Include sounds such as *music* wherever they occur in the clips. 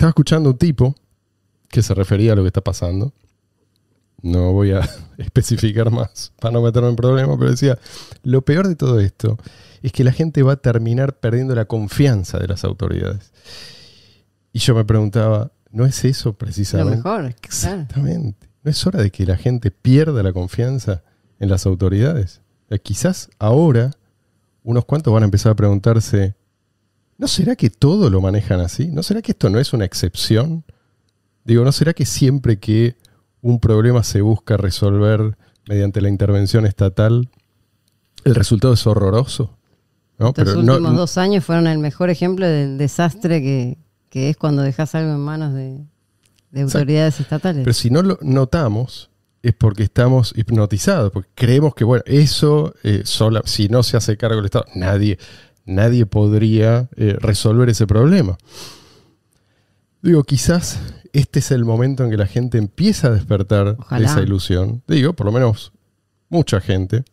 estaba escuchando un tipo que se refería a lo que está pasando. No voy a *laughs* especificar más para no meterme en problemas, pero decía, lo peor de todo esto es que la gente va a terminar perdiendo la confianza de las autoridades. Y yo me preguntaba, ¿no es eso precisamente? Lo mejor, Exactamente. ¿No es hora de que la gente pierda la confianza en las autoridades? Eh, quizás ahora unos cuantos van a empezar a preguntarse, ¿No será que todo lo manejan así? ¿No será que esto no es una excepción? Digo, ¿no será que siempre que un problema se busca resolver mediante la intervención estatal, el resultado es horroroso? Los últimos dos años fueron el mejor ejemplo del desastre que, es cuando dejas algo en manos de, autoridades estatales. Pero si no lo notamos, es porque estamos hipnotizados, porque creemos que, bueno, eso, eh, sola, si no se hace cargo el Estado, nadie, nadie podría eh, resolver ese problema. Digo, quizás este es el momento en que la gente empieza a despertar esa ilusión. Digo, por lo menos mucha gente.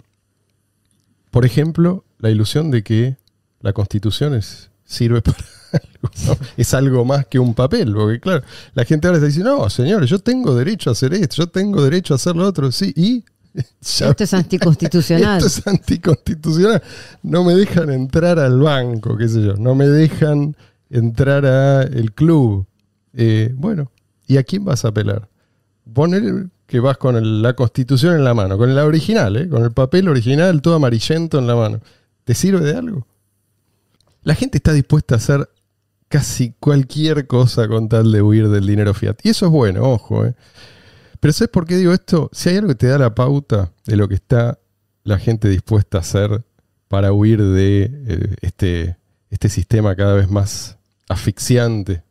Por ejemplo, la ilusión de que la constitución es, sirve *laughs* para algo, es algo más que un papel, porque claro, la gente ahora está diciendo, no, señores, yo tengo derecho a hacer esto, yo tengo derecho a hacer lo otro, sí, y *laughs* Esto es anticonstitucional. Esto es anticonstitucional. No me dejan entrar al banco, qué sé yo. No me dejan entrar al club. Eh, bueno, ¿y a quién vas a apelar? Poner que vas con la constitución en la mano, con la original, eh, con el papel original todo amarillento en la mano. ¿Te sirve de algo? La gente está dispuesta a hacer casi cualquier cosa con tal de huir del dinero fiat. Y eso es bueno, ojo. ¿eh? Pero ¿sabes por qué digo esto? Si hay algo que te da la pauta de lo que está la gente dispuesta a hacer para huir de eh, este, este, sistema cada vez más asfixiante,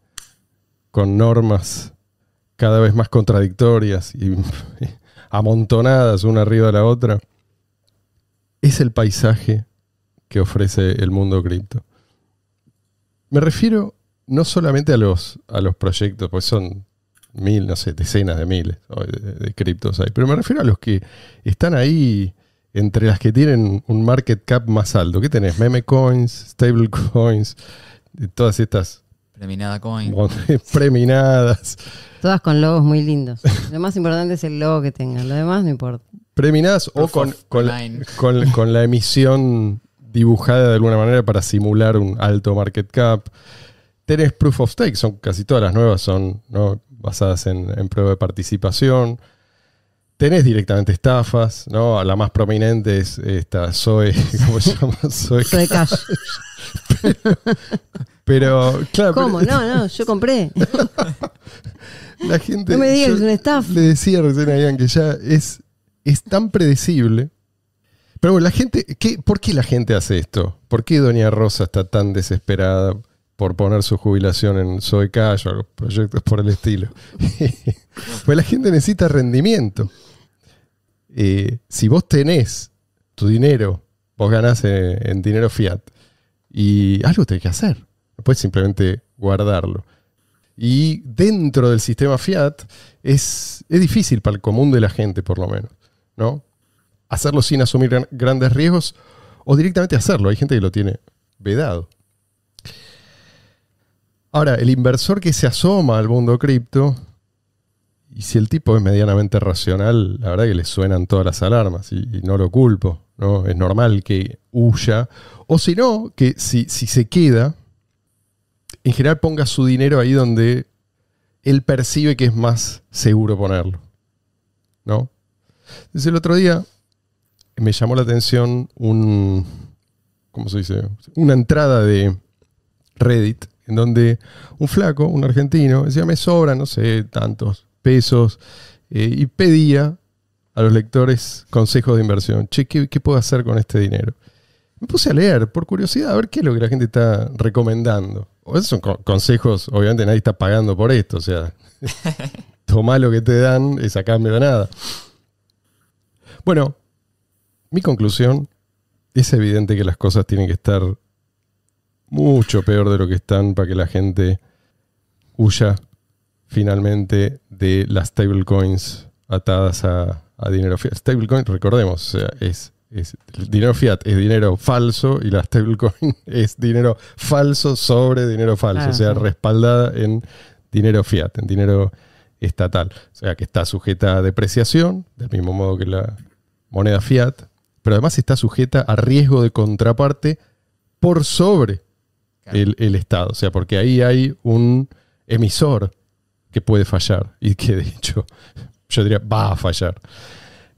con normas cada vez más contradictorias y *laughs* amontonadas una arriba de la otra, es el paisaje que ofrece el mundo cripto. Me refiero no solamente a los, a los proyectos, pues son mil, no sé, decenas de miles de, criptos hay. Pero me refiero a los que están ahí entre las que tienen un market cap más alto. ¿Qué tenés? Meme coins, stable coins, todas estas. Preminada coins. *laughs* Preminadas. Todas con logos muy lindos. Lo más importante es el logo que tengan, lo demás no importa. Preminadas o *laughs* con, con, la emisión dibujada de alguna manera para simular un alto market cap. Tenés proof of stake, son casi todas las nuevas son ¿no? basadas en, en prueba de participación. Tenés directamente estafas, ¿no? La más prominente es esta Zoe, *laughs* ¿cómo se llama? Zoe, *laughs* Pero, claro. ¿Cómo? no, no, yo compré. *laughs* La gente. No me digas que una Le decía recién a Ian que ya es, es tan predecible. Pero bueno, la gente. ¿qué, ¿Por qué la gente hace esto? ¿Por qué Doña Rosa está tan desesperada? por poner su jubilación en Soy Cash proyectos por el estilo. *laughs* pues la gente necesita rendimiento. Eh, si vos tenés tu dinero, vos ganás eh, en, dinero fiat y algo tenés que hacer. No puedes simplemente guardarlo. Y dentro del sistema fiat es, es difícil para el común de la gente, por lo menos. ¿no? Hacerlo sin asumir grandes riesgos o directamente hacerlo. Hay gente que lo tiene vedado. Ahora, el inversor que se asoma al mundo cripto, y si el tipo es medianamente racional, la verdad que le suenan todas las alarmas y, no lo culpo, ¿no? Es normal que huya, o si no, que si, se queda, en general ponga su dinero ahí donde él percibe que es más seguro ponerlo, ¿no? Desde el otro día me llamó la atención un, ¿cómo se dice? Una entrada de Reddit en donde un flaco, un argentino, decía, me Sobra, no sé, tantos pesos, eh, y pedía a los lectores consejos de inversión. Che, ¿qué, puedo hacer con este dinero? Me puse a leer por curiosidad, a ver qué es lo que la gente está recomendando. O esos son consejos, obviamente nadie está pagando por esto, o sea, *laughs* toma lo que te dan y de nada. Bueno, mi conclusión es evidente que las cosas tienen que estar mucho peor de lo que están para que la gente huya finalmente de las stablecoins atadas a, dinero fiat. Stablecoin, recordemos, es, dinero fiat es dinero falso y la stablecoin *laughs* es dinero falso sobre dinero falso, o sea, respaldada en dinero fiat, en dinero estatal. O sea, que está sujeta a depreciación, del mismo modo que la moneda fiat, pero además está sujeta a riesgo de contraparte por sobre el, Estado. O sea, porque ahí hay un emisor que puede fallar y que de hecho *laughs* yo diría va a fallar.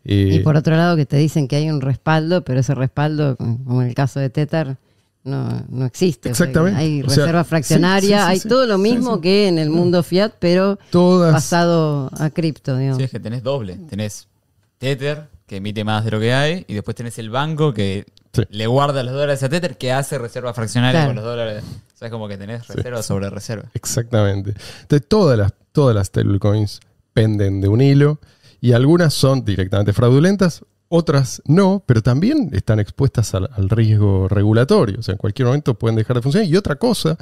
y eh, por otro lado que te dicen que hay un respaldo, pero ese respaldo, como en el caso de Tether, no, existe. Exactamente. hay reserva fraccionaria, hay todo lo mismo que en el mundo fiat, pero pasado a cripto. Sí, es que tenés doble. Tenés Tether, que emite más de lo que hay, y después tenés el banco que le guarda los dólares a Tether que hace reservas fraccionarias con los dólares. O sea, como que tenés reserva sobre reserva. Exactamente. Entonces, todas las, todas las stablecoins penden de un hilo y algunas son directamente fraudulentas, otras no, pero también están expuestas al, riesgo regulatorio. O sea, en cualquier momento pueden dejar de funcionar. Y otra cosa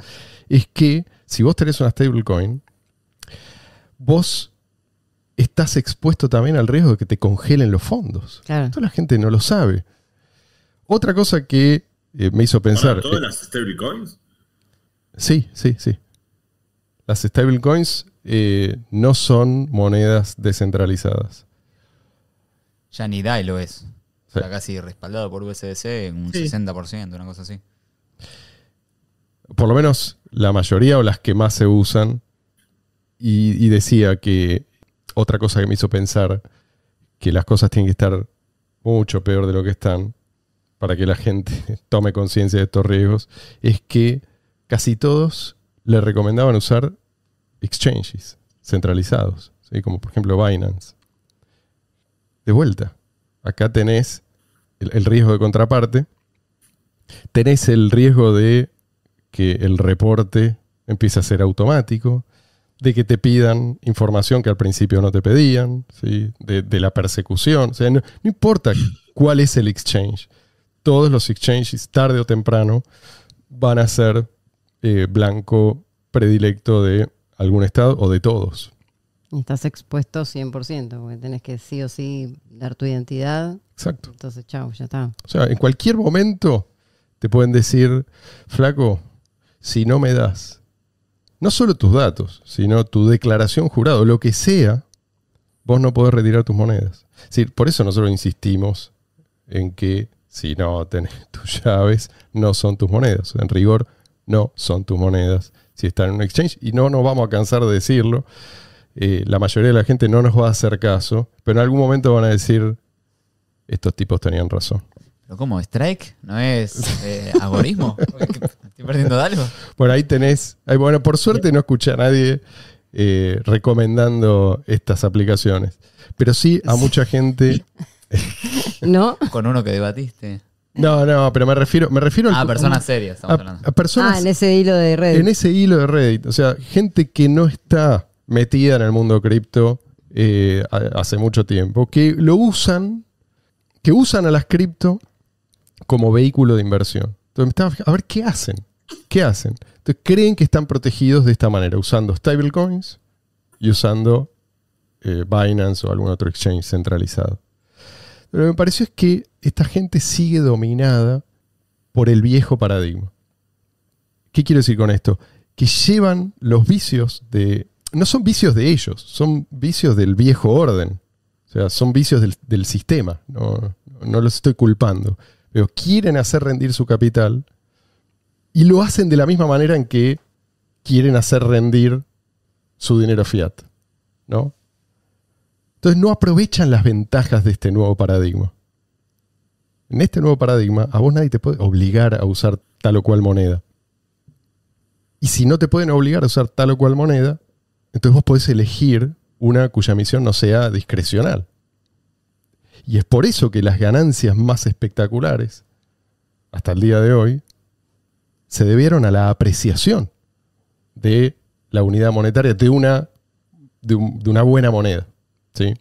es que si vos tenés una stablecoin, vos estás expuesto también al riesgo de que te congelen los fondos. Claro. la gente no lo sabe. Otra cosa que eh, me hizo pensar. ¿Todas las stablecoins? Sí, sí, sí. Las stablecoins eh, no son monedas descentralizadas. Ya ni DAI lo es. Está casi respaldado por USDC en un 60%, una cosa así. Por lo menos la mayoría o las que más se usan. y decía que otra cosa que me hizo pensar que las cosas tienen que estar mucho peor de lo que están para que la gente *laughs* tome conciencia de estos riesgos, es que casi todos le recomendaban usar exchanges centralizados, como por ejemplo Binance. De vuelta, acá tenés el, riesgo de contraparte, tenés el riesgo de que el reporte empiece a ser automático, de que te pidan información que al principio no te pedían, ¿sí? de, la persecución. no, importa cuál es el exchange todos los exchanges, tarde o temprano, van a ser eh, blanco predilecto de algún estado o de todos. Estás expuesto 100%, porque tenés que sí o sí dar tu identidad. Exacto. Entonces, chao, ya está. O sea, en cualquier momento te pueden decir, flaco, si no me das no solo tus datos, sino tu declaración jurado, lo que sea, vos no podés retirar tus monedas. decir, por eso nosotros insistimos en que si no tenés *laughs* tus llaves, no son tus monedas. En rigor, no son tus monedas si están en un exchange. Y no nos vamos a cansar de decirlo. Eh, la mayoría de la gente no nos va a hacer caso, pero en algún momento van a decir, estos tipos tenían razón. ¿Pero cómo? ¿Strike? ¿No es eh, algoritmo? *laughs* ¿Estoy perdiendo algo? Bueno, ahí tenés. bueno, por suerte no escuché a nadie eh, recomendando estas aplicaciones, pero sí a mucha gente... *laughs* *laughs* ¿No? Con uno que debatiste. No, no, pero me refiero, me refiero ah, a personas serias. Ah, personas, en ese hilo de Reddit. En ese hilo de Reddit. O sea, gente que no está metida en el mundo cripto eh, hace mucho tiempo, que lo usan, que usan a las cripto como vehículo de inversión. Entonces a ver qué hacen. ¿Qué hacen? Entonces creen que están protegidos de esta manera, usando stablecoins y usando eh, Binance o algún otro exchange centralizado. Lo que me pareció es que esta gente sigue dominada por el viejo paradigma. ¿Qué quiero decir con esto? Que llevan los vicios de... No son vicios de ellos, son vicios del viejo orden. O sea, son vicios del, sistema. No, no los estoy culpando. Pero quieren hacer rendir su capital y lo hacen de la misma manera en que quieren hacer rendir su dinero fiat. ¿no? Entonces no aprovechan las ventajas de este nuevo paradigma. En este nuevo paradigma, a vos nadie te puede obligar a usar tal o cual moneda. Y si no te pueden obligar a usar tal o cual moneda, entonces vos podés elegir una cuya misión no sea discrecional. Y es por eso que las ganancias más espectaculares, hasta el día de hoy, se debieron a la apreciación de la unidad monetaria de una, de una buena moneda. ¿sí?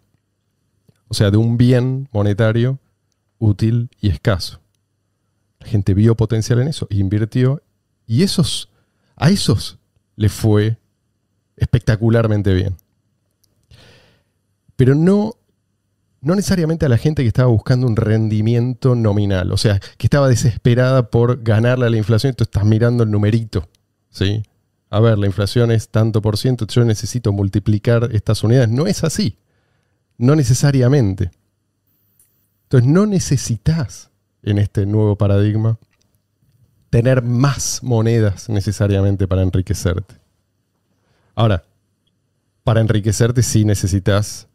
O sea, de un bien monetario útil y escaso. La gente vio potencial en eso, invirtió y esos, a esos le fue espectacularmente bien. Pero no, no necesariamente a la gente que estaba buscando un rendimiento nominal, o sea, que estaba desesperada por ganarle a la inflación, tú estás mirando el numerito, ¿sí? A ver, la inflación es tanto por ciento, yo necesito multiplicar estas unidades. No es así. No necesariamente. Entonces no necesitas en este nuevo paradigma tener más monedas necesariamente para enriquecerte. Ahora, para enriquecerte sí necesitas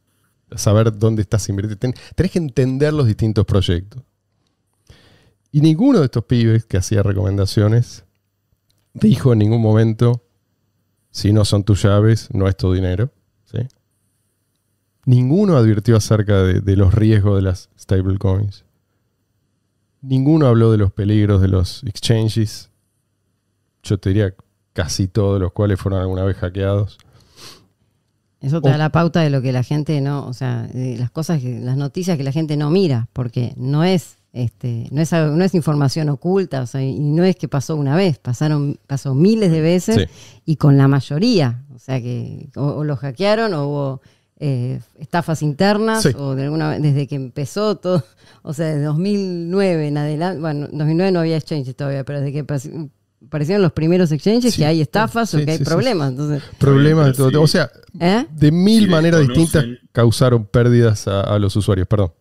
saber dónde estás invirtiendo. tenés que entender los distintos proyectos. Y ninguno de estos pibes que hacía recomendaciones dijo en ningún momento, si no son tus llaves, no es tu dinero. Ninguno advirtió acerca de, los riesgos de las stablecoins. Ninguno habló de los peligros de los exchanges. Yo te diría casi todos los cuales fueron alguna vez hackeados. Eso te da oh. la pauta de lo que la gente no, o sea, las cosas, las noticias que la gente no mira, porque no es, este, no es, no es información oculta, o y no es que pasó una vez, pasaron, pasó miles de veces y con la mayoría, o sea que o, los lo hackearon o hubo eh, estafas internas o de alguna desde que empezó todo, *laughs* o sea, desde 2009 en adelante, bueno, 2009 no había exchanges todavía, pero desde que aparecieron los primeros exchanges que hay estafas o que hay problemas. problemas O sea, ¿Eh? de mil maneras distintas causaron pérdidas a, los usuarios, perdón.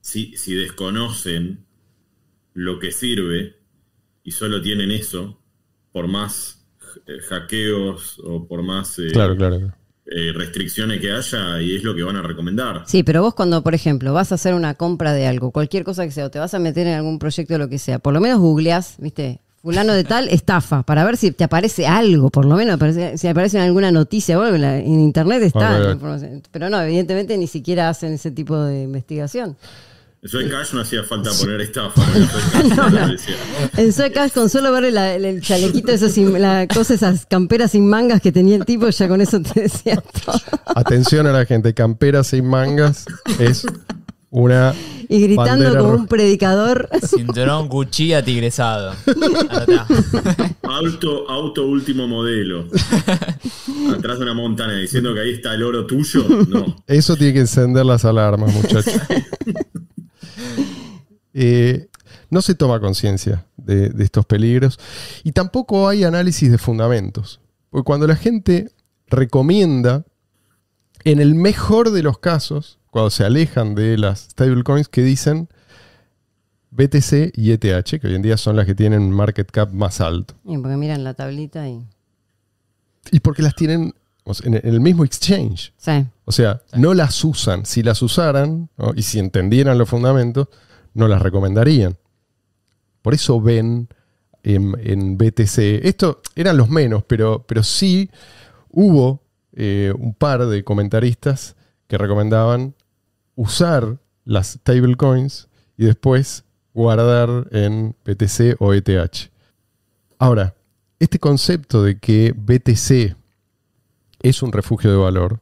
Si, si desconocen lo que sirve y solo tienen eso, por más eh, hackeos o por más claro, claro eh, restricciones que haya y es lo que van a recomendar. Sí, pero vos cuando, por ejemplo, vas a hacer una compra de algo, cualquier cosa que sea, o te vas a meter en algún proyecto o lo que sea, por lo menos googleás, ¿viste? Fulano de tal estafa, para ver si te aparece algo, por lo menos, si aparece alguna noticia, o en, en internet está. Pero no, evidentemente ni siquiera hacen ese tipo de investigación. En Soy Cash no hacía falta poner estafa. En Soy Cash, con solo ver el chalequito, cosa, esas camperas sin mangas que tenía el tipo, ya con eso te decía todo. Atención a la gente, camperas sin mangas es una. Y gritando como un predicador. Cinturón cuchilla, tigresado auto, auto último modelo. Atrás de una montaña diciendo que ahí está el oro tuyo. No. Eso tiene que encender las alarmas, muchachos. *laughs* *laughs* Eh, no se toma conciencia de, estos peligros y tampoco hay análisis de fundamentos. Porque cuando la gente recomienda, en el mejor de los casos, cuando se alejan de las stablecoins que dicen BTC y ETH, que hoy en día son las que tienen market cap más alto. Y porque miran la tablita y... Y porque las tienen en el mismo exchange. O sea, no las usan. Si las usaran y si entendieran los fundamentos, no las recomendarían. Por eso ven en, BTC. Esto eran los menos, pero, pero sí hubo eh, un par de comentaristas que recomendaban usar las stablecoins y después guardar en BTC o ETH. Ahora, este concepto de que BTC es un refugio de valor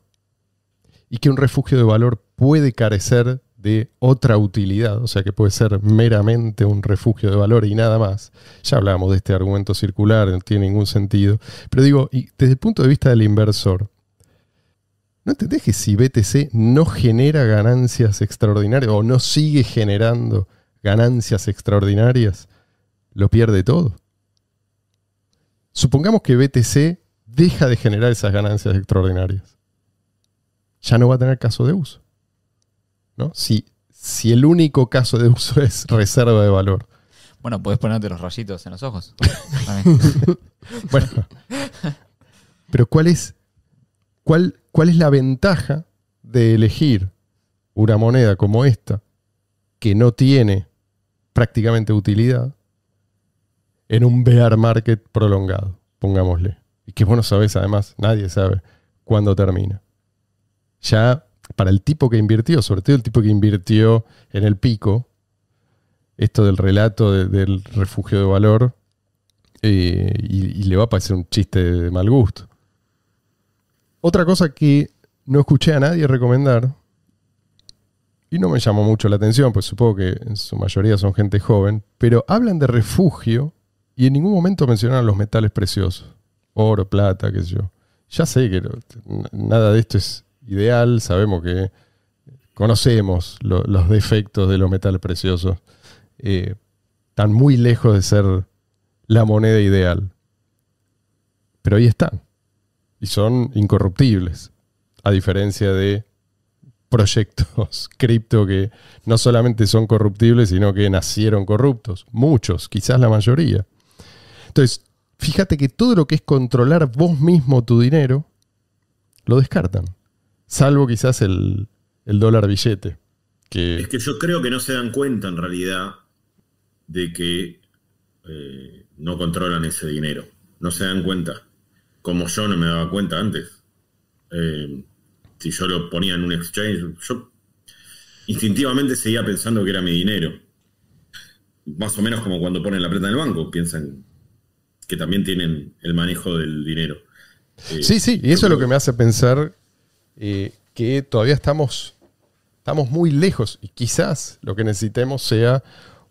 y que un refugio de valor puede carecer de otra utilidad, o sea que puede ser meramente un refugio de valor y nada más. Ya hablábamos de este argumento circular, no tiene ningún sentido. Pero digo, desde el punto de vista del inversor, ¿no entendés que si BTC no genera ganancias extraordinarias o no sigue generando ganancias extraordinarias, lo pierde todo? Supongamos que BTC deja de generar esas ganancias extraordinarias, ya no va a tener caso de uso. ¿no? Si, si el único caso de uso *laughs* es reserva de valor. Bueno, puedes ponerte los rayitos en los ojos. *laughs* bueno. Pero ¿cuál es, cuál, ¿cuál es la ventaja de elegir una moneda como esta, que no tiene prácticamente utilidad, en un bear market prolongado, pongámosle? y que vos no sabés además, nadie sabe cuándo termina. Ya para el tipo que invirtió, sobre todo el tipo que invirtió en el pico, esto del relato del refugio de valor, eh, y, le va a parecer un chiste de mal gusto. Otra cosa que no escuché a nadie recomendar, y no me llamó mucho la atención, pues supongo que en su mayoría son gente joven, pero hablan de refugio y en ningún momento mencionan los metales preciosos oro, plata, qué sé yo. Ya sé que nada de esto es ideal, sabemos que conocemos los defectos de los metales preciosos, eh, están muy lejos de ser la moneda ideal. Pero ahí están. Y son incorruptibles, a diferencia de proyectos *laughs* cripto que no solamente son corruptibles, sino que nacieron corruptos. Muchos, quizás la mayoría. Entonces, fíjate que todo lo que es controlar vos mismo tu dinero, lo descartan. Salvo quizás el, dólar billete. Que... Es que yo creo que no se dan cuenta en realidad de que eh, no controlan ese dinero. No se dan cuenta. Como yo no me daba cuenta antes. Eh, si yo lo ponía en un exchange, yo instintivamente seguía pensando que era mi dinero. Más o menos como cuando ponen la plata en el banco, piensan que también tienen el manejo del dinero. Eh, sí, sí, y eso es lo que me hace pensar eh, que todavía estamos, estamos muy lejos y quizás lo que necesitemos sea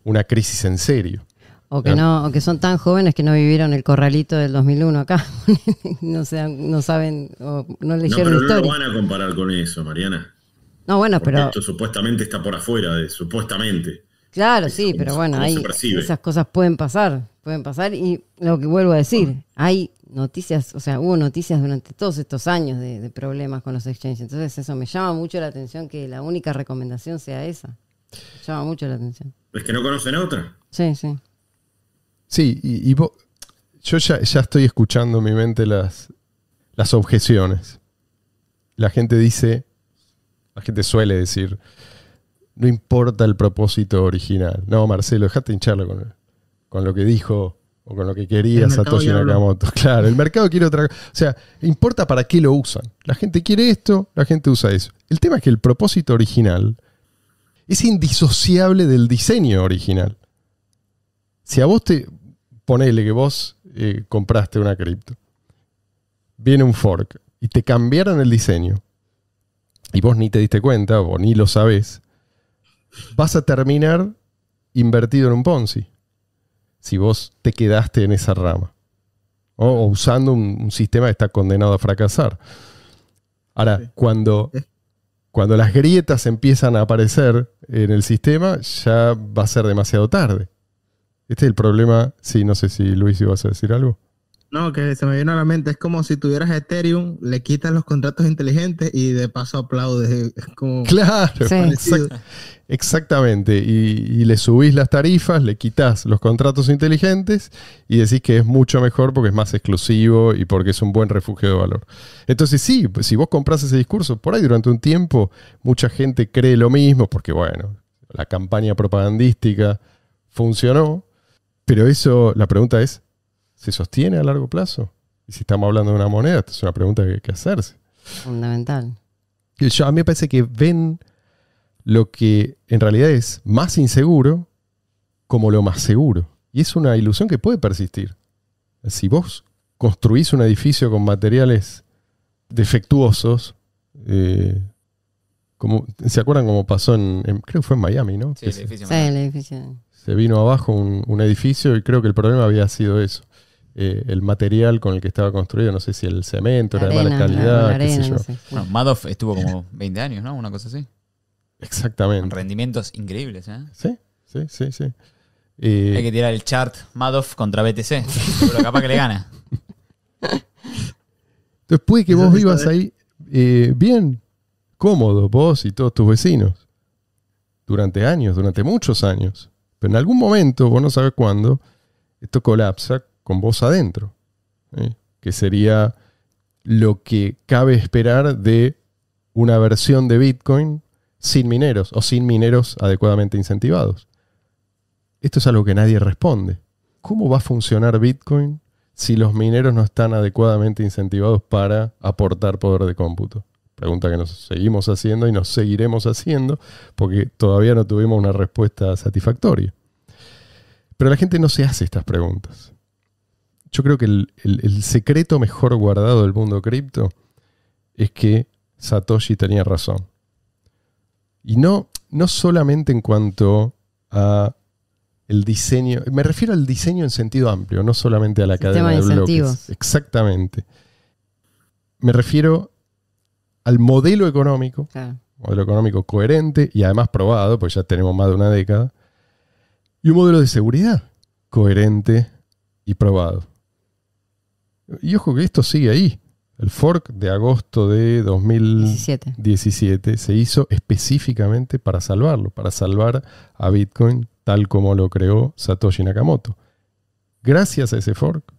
una crisis en serio. O que, ¿Ah? no, o que son tan jóvenes que no vivieron el corralito del 2001 acá. *laughs* no, sean, no saben, o no leyeron historia. No lo van a comparar con eso, Mariana. No, bueno, pero. Esto supuestamente está por afuera, de, supuestamente. Claro, sí, pero bueno, esas cosas pueden pasar, pueden pasar. Y lo que vuelvo a decir, hay noticias, o sea, hubo noticias durante todos estos años de, problemas con los exchanges. Entonces eso me llama mucho la atención que la única recomendación sea esa. Me llama mucho la atención. Es que no conocen otra. Sí, sí. Sí, y, vos, yo ya, estoy escuchando en mi mente las, las objeciones. La gente dice, la gente suele decir, no importa el propósito original. No, Marcelo, dejate hincharlo con, con lo que dijo o con lo que quería Satoshi Nakamoto. *laughs* Claro, el mercado quiere otra cosa. O sea, importa para qué lo usan. La gente quiere esto, la gente usa eso. El tema es que el propósito original es indisociable del diseño original. Si a vos te ponele que vos eh, compraste una cripto, viene un fork y te cambiaron el diseño y vos ni te diste cuenta o ni lo sabés, vas a terminar invertido en un Ponzi si vos te quedaste en esa rama o, usando un, sistema que está condenado a fracasar. Ahora, cuando, cuando las grietas empiezan a aparecer en el sistema, ya va a ser demasiado tarde. Este es el problema. Sí, no sé si Luis ibas a decir algo. No, que se me vino a la mente, es como si tuvieras Ethereum, le quitas los contratos inteligentes y de paso aplaudes. *laughs* claro, exactamente. Y, y, le subís las tarifas, le quitas los contratos inteligentes y decís que es mucho mejor porque es más exclusivo y porque es un buen refugio de valor. Entonces sí, si vos compras ese discurso, por ahí durante un tiempo mucha gente cree lo mismo porque bueno, la campaña propagandística funcionó, pero eso, la pregunta es, se sostiene a largo plazo? Y si estamos hablando de una moneda, es una pregunta que hay que hacerse. Fundamental. a mí me parece que ven lo que en realidad es más inseguro como lo más seguro. Y es una ilusión que puede persistir. Si vos construís un edificio con materiales defectuosos, eh, ¿se acuerdan cómo pasó en, creo que fue en Miami, ¿no? Sí, el edificio. Se, el edificio. se vino abajo un edificio y creo que el problema había sido eso. Eh, el material con el que estaba construido, no sé si el cemento era de mala calidad, qué sé yo. Bueno, Madoff estuvo como 20 *laughs* años, ¿no? Una cosa así. Exactamente. rendimientos increíbles, ¿eh? Sí, sí, sí, sí. Hay que tirar el chart Madoff contra BTC, pero capaz que le gana. *laughs* Después puede que vos vivas ahí eh, bien cómodo, vos y todos tus vecinos, durante años, durante muchos años. Pero en algún momento, vos no sabes cuándo, esto colapsa con vos adentro, ¿eh? que sería lo que cabe esperar de una versión de Bitcoin sin mineros o sin mineros adecuadamente incentivados. Esto es algo que nadie responde. ¿Cómo va a funcionar Bitcoin si los mineros no están adecuadamente incentivados para aportar poder de cómputo? Pregunta que nos seguimos haciendo y nos seguiremos haciendo porque todavía no tuvimos una respuesta satisfactoria. Pero la gente no se hace estas preguntas yo creo que el, secreto mejor guardado del mundo cripto es que Satoshi tenía razón. Y no, no solamente en cuanto a el diseño, me refiero al diseño en sentido amplio, no solamente a la cadena de, Exactamente. Me refiero al modelo económico, modelo económico coherente y además probado, porque ya tenemos más de una década, y un modelo de seguridad coherente y probado. Y ojo que esto sigue ahí. El fork de agosto de 2017 se hizo específicamente para salvarlo, para salvar a Bitcoin tal como lo creó Satoshi Nakamoto. Gracias a ese fork,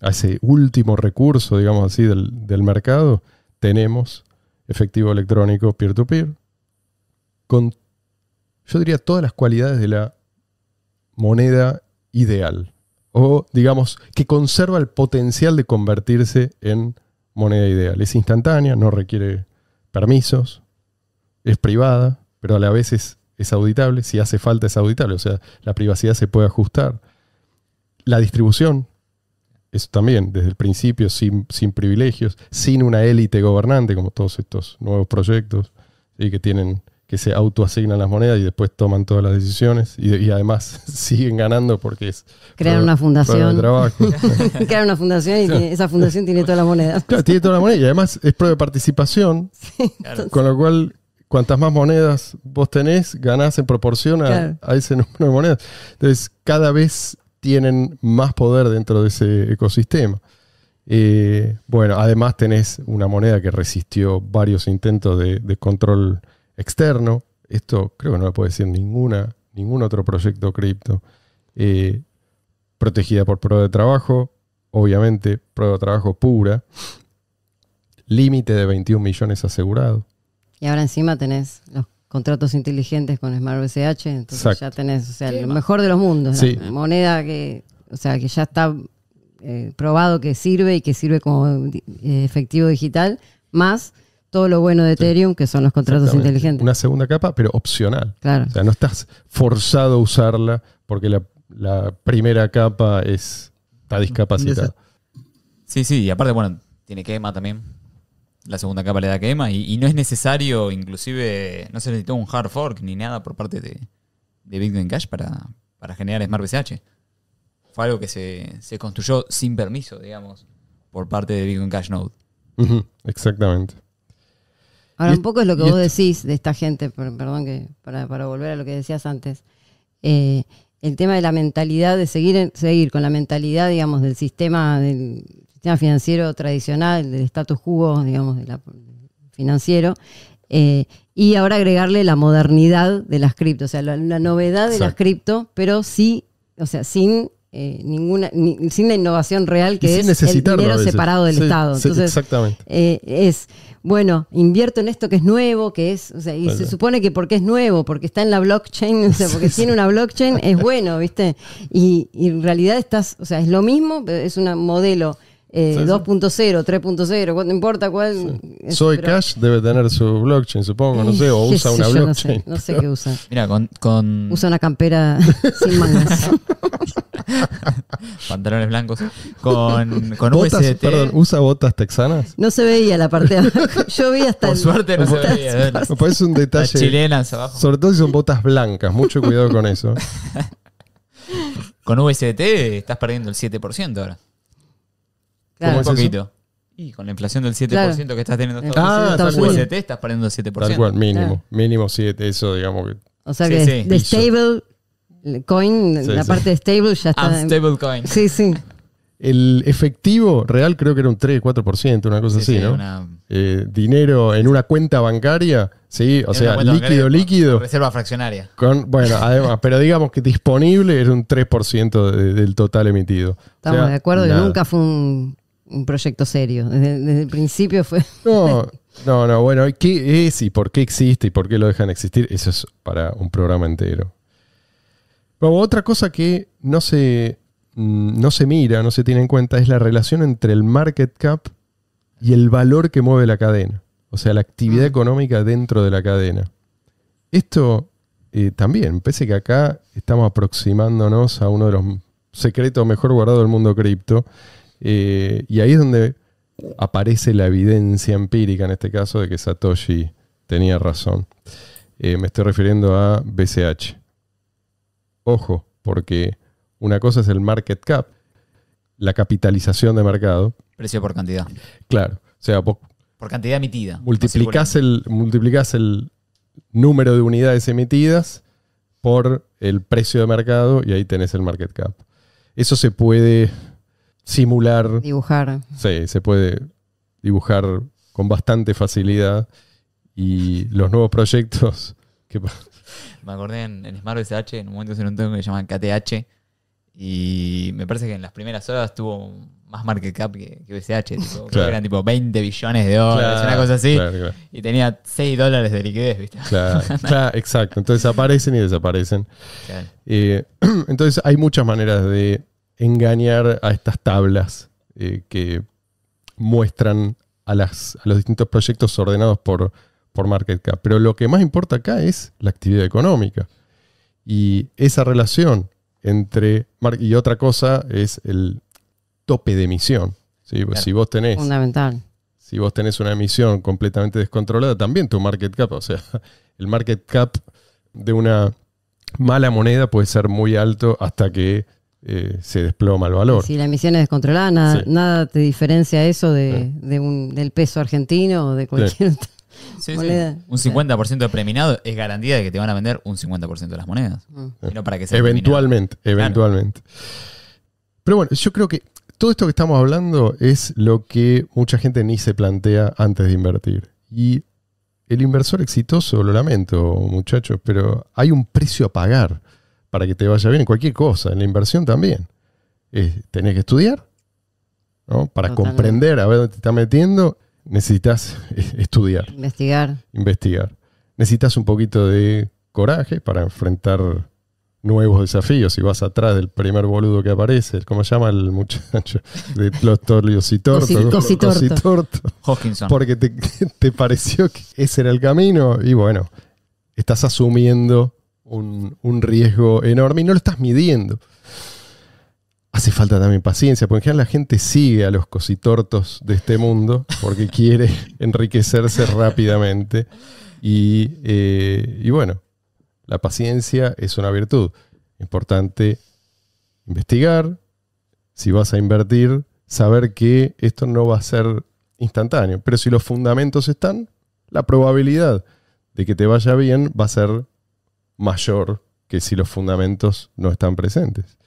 a ese último recurso, digamos así, del, mercado, tenemos efectivo electrónico peer to -peer, con, yo diría, todas las cualidades de la moneda ideal o digamos que conserva el potencial de convertirse en moneda ideal. Es instantánea, no requiere permisos, es privada, pero a la vez es, auditable, si hace falta es auditable, o sea, la privacidad se puede ajustar. La distribución, eso también, desde el principio, sin, sin privilegios, sin una élite gobernante, como todos estos nuevos proyectos y que tienen que se autoasignan las monedas y después toman todas las decisiones y, además *laughs* siguen ganando porque es crear una fundación trabajo. *laughs* una fundación y esa fundación tiene todas las monedas tiene todas las monedas y además es prueba de participación *laughs* con lo cual cuantas más monedas vos tenés ganás en proporción a, ese número de monedas entonces cada vez tienen más poder dentro de ese ecosistema eh, bueno, además tenés una moneda que resistió varios intentos de control externo. Esto creo que no lo puede decir ninguna, ningún otro proyecto cripto. Eh, protegida por prueba de trabajo, obviamente, prueba de trabajo pura. Límite de 21 millones asegurado. Y ahora encima tenés los contratos inteligentes con Smart BCH entonces ya tenés, o sea, lo mejor de los mundos, moneda que, o sea, que ya está eh, probado que sirve y que sirve como eh, efectivo digital, más todo lo bueno de Ethereum, que son los contratos inteligentes. Una segunda capa, pero opcional. Claro. O sea, no estás forzado a usarla porque la, primera capa es, está discapacitada. Sí, sí, y aparte, bueno, tiene quema también. La segunda capa le da quema y, no es necesario, inclusive, no se necesitó un hard fork ni nada por parte de, de Bitcoin Cash para, generar Smart BCH. Fue algo que se, construyó sin permiso, digamos, por parte de Bitcoin Cash Node. exactamente. Ahora, un poco es lo que vos decís de esta gente, perdón, que para, volver a lo que decías antes. Eh, el tema de la mentalidad, de seguir, seguir con la mentalidad, digamos, del sistema, del sistema financiero tradicional, del status quo, digamos, de financiero, eh, y ahora agregarle la modernidad de las cripto, o sea, la, novedad de las cripto, pero sí, o sea, sin eh, ninguna, sin la innovación real que es el dinero separado del Estado. exactamente. Eh, es, bueno, invierto en esto que es nuevo, que es, o sea, y se supone que porque es nuevo, porque está en la blockchain, *laughs* o sea, porque tiene una blockchain, es bueno, ¿viste? Y, en realidad estás, o sea, es lo mismo, es un modelo. Eh, 2.0, 3.0, no importa cuál. Soy Cash debe tener su blockchain, supongo, no sé, o *laughs* usa una blockchain. No sé, qué usa. Mira, con, con... Usa una campera *laughs* sin mangas. *laughs* pantalones blancos, con, con botas, Perdón, ¿usa botas texanas? No se veía la parte de abajo. *laughs* Yo vi hasta Por suerte no se veía. Las, un detalle. Las chilenas abajo. Sobre todo si son botas blancas, mucho cuidado con eso. *laughs* con VST estás perdiendo el 7% ahora. Claro. un poquito. Y con la inflación del 7% que estás teniendo eh, ah, Estados Unidos, VST estás perdiendo el 7%. Tal cual, mínimo. Mínimo 7, eso digamos que... O sea que de stable coin, la parte de stable ya está. stable coin. Sí, sí. El efectivo real creo que era un 3, 4%, una cosa así, ¿no? Eh, dinero en una cuenta bancaria, sí, o sea, líquido, líquido. reserva fraccionaria. bueno, además, pero digamos que disponible Era un 3% del total emitido. Estamos de acuerdo nunca fue un, proyecto serio. Desde, el principio fue. No, *laughs* no, no, bueno, ¿qué es y por qué existe y por qué lo dejan existir? Eso es para un programa entero otra cosa que no se, mm, no se mira, no se tiene en cuenta, es la relación entre el market cap y el valor que mueve la cadena. O sea, la actividad mm. económica dentro de la cadena. Esto eh, también, pese que acá estamos aproximándonos a uno de los secretos mejor guardados del mundo cripto, eh, y ahí es donde aparece la evidencia empírica, en este caso, de que Satoshi tenía razón. Eh, me estoy refiriendo a BCH. Ojo, porque una cosa es el market cap, la capitalización de mercado. Precio por cantidad. Claro. O sea, por cantidad emitida. Multiplicás el, multiplicás el número de unidades emitidas por el precio de mercado y ahí tenés el market cap. Eso se puede simular. Dibujar. Sí, se puede dibujar con bastante facilidad y los nuevos proyectos me acordé en, Smart BCH, en un momento se un que se llama KTH. Y me parece que en las primeras horas tuvo más market cap que, BCH. Tipo, eran tipo 20 billones de dólares, una cosa así. y tenía 6 dólares de liquidez, ¿viste? *laughs* Claro, exacto. Entonces aparecen y desaparecen. Eh, *clears throat* entonces hay muchas maneras de engañar a estas tablas eh, que muestran a, las, a los distintos proyectos ordenados por por market cap. Pero lo que más importa acá es la actividad económica. Y esa relación entre... Y otra cosa es el tope de emisión. ¿sí? Pues si vos tenés... Fundamental. Si vos tenés una emisión completamente descontrolada, también tu market cap, o sea, *laughs* el market cap de una mala moneda puede ser muy alto hasta que eh, se desploma el valor. Si la emisión es descontrolada, nada, te diferencia eso de, eh. del peso argentino o de cualquier Sí, Un 50% de preminado es garantía de que te van a vender un 50% de las monedas. Ah. para que eventualmente, eventualmente. Pero bueno, yo creo que todo esto que estamos hablando es lo que mucha gente ni se plantea antes de invertir. Y el inversor exitoso, lo lamento muchachos, pero hay un precio a pagar para que te vaya bien en cualquier cosa, en la inversión también. tenés que estudiar, ¿no? Para comprender a ver dónde te estás metiendo necesitas eh, estudiar. Investigar. Investigar. Necesitas un poquito de coraje para enfrentar nuevos desafíos. Si vas atrás del primer boludo que aparece, ¿cómo se llama el muchacho? *laughs* De los torlios y tortos. Porque te, *laughs* te, pareció que ese era el camino y bueno, estás asumiendo un, un riesgo enorme y no lo estás midiendo. Hace falta también paciencia, porque en general la gente sigue a los cositortos de este mundo porque quiere *laughs* enriquecerse rápidamente. Y, eh, y, bueno, la paciencia es una virtud. Importante investigar, si vas a invertir, saber que esto no va a ser instantáneo. Pero si los fundamentos están, la probabilidad de que te vaya bien va a ser mayor que si los fundamentos no están presentes.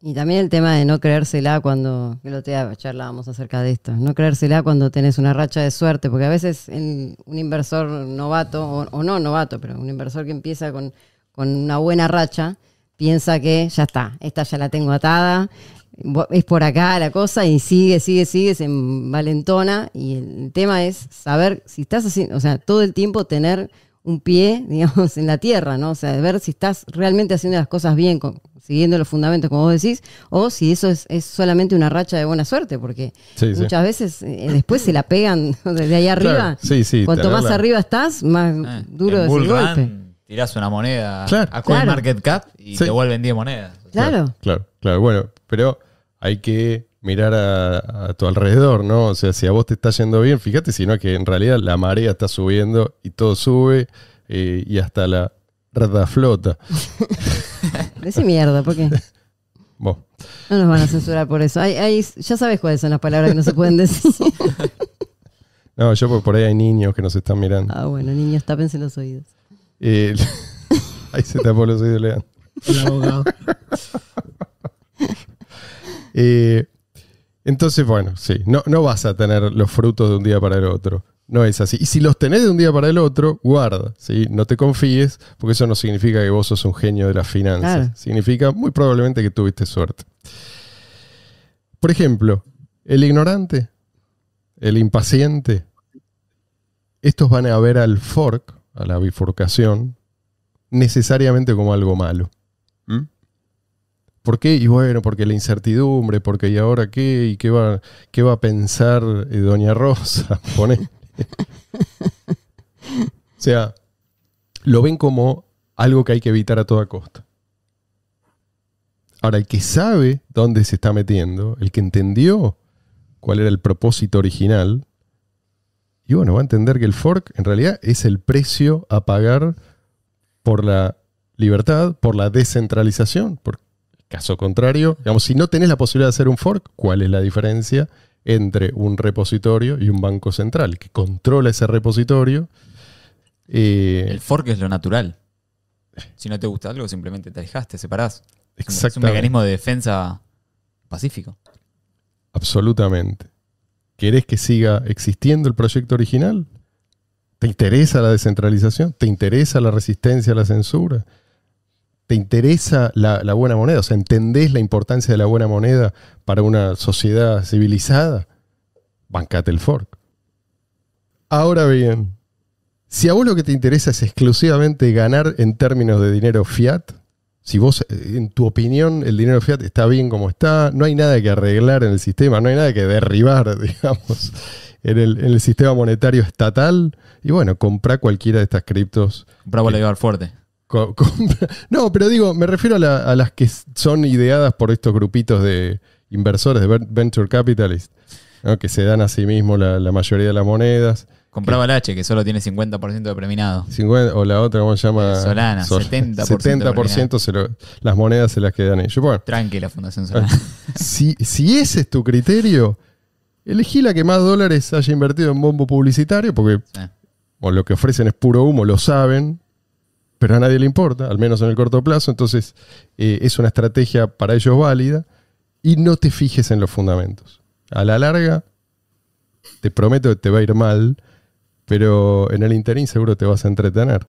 Y también el tema de no creérsela cuando, que otro día charlábamos acerca de esto, no creérsela cuando tenés una racha de suerte, porque a veces un inversor novato, o, no novato, pero un inversor que empieza con, con una buena racha, piensa que ya está, esta ya la tengo atada, es por acá la cosa y sigue, sigue, sigue, se valentona. Y el tema es saber si estás haciendo, o sea, todo el tiempo tener un pie, *laughs* digamos, en la tierra, ¿no? O sea, de ver si estás realmente haciendo las cosas bien, siguiendo los fundamentos, como vos decís, o si eso es, solamente una racha de buena suerte, porque muchas veces eh, después se la pegan desde *laughs* ahí arriba. Sí, Sí, Cuanto más arriba estás, más ah, duro es el golpe. tirás una moneda claro. a CoinMarketCap y te vuelven 10 monedas. Claro. Claro, claro. Bueno, pero hay que mirar a, tu alrededor, ¿no? O sea, si a vos te está yendo bien, fíjate, sino que en realidad la marea está subiendo y todo sube eh, y hasta la rata flota. *laughs* Decí mierda, ¿por qué? *laughs* Vos. No nos van a censurar por eso. ya sabes cuáles son las palabras que no se pueden decir. *laughs* no, yo por ahí hay niños que nos están mirando. Ah, bueno, niños, tápense los oídos. Eh, ahí se tapó los oídos, Leandro. El abogado. Eh, entonces, bueno, sí, no, vas a tener los frutos de un día para el otro. No es así. Y si los tenés de un día para el otro, guarda, ¿sí? No te confíes, porque eso no significa que vos sos un genio de las finanzas. Significa muy probablemente que tuviste suerte. Por ejemplo, el ignorante, el impaciente, estos van a ver al fork, a la bifurcación, necesariamente como algo malo. ¿Por qué? Y bueno, porque la incertidumbre, porque ¿y ahora qué? ¿Y qué va, qué va a pensar eh, Doña Rosa? *laughs* Pone. o sea, lo ven como algo que hay que evitar a toda costa. Ahora, el que sabe dónde se está metiendo, el que entendió cuál era el propósito original, y bueno, va a entender que el fork en realidad es el precio a pagar por la libertad, por la descentralización, por Caso contrario, digamos, si no tenés la posibilidad de hacer un fork, ¿cuál es la diferencia entre un repositorio y un banco central que controla ese repositorio? Eh, el fork es lo natural. Si no te gusta algo, simplemente te alejas, te separás. Es un mecanismo de defensa pacífico. Absolutamente. ¿Querés que siga existiendo el proyecto original? ¿Te interesa la descentralización? ¿Te interesa la resistencia a la censura? ¿Te interesa la, buena moneda? O sea, ¿entendés la importancia de la buena moneda para una sociedad civilizada? Bancate el fork. Ahora bien, si a vos lo que te interesa es exclusivamente ganar en términos de dinero fiat, si vos, eh, en tu opinión, el dinero fiat está bien como está, no hay nada que arreglar en el sistema, no hay nada que derribar, *laughs* digamos, en el, sistema monetario estatal, y bueno, comprá cualquiera de estas criptos. Compra Bolívar fuerte *laughs* no, pero digo, me refiero a, las que son ideadas por estos grupitos de inversores, de venture capitalists, que se dan a sí mismos la, mayoría de las monedas. Compraba el H, que solo tiene 50% de preminado. o la otra, ¿cómo se llama? Solana, 70%. 70% las monedas se las quedan ellos. Bueno, la Fundación Solana. *laughs* Si, ese es tu criterio, elegí la que más dólares haya invertido en bombo publicitario, porque o lo que ofrecen es puro humo, lo saben pero a nadie le importa, al menos en el corto plazo, entonces eh, es una estrategia para ellos válida y no te fijes en los fundamentos. A la larga, te prometo que te va a ir mal, pero en el interín seguro te vas a entretener.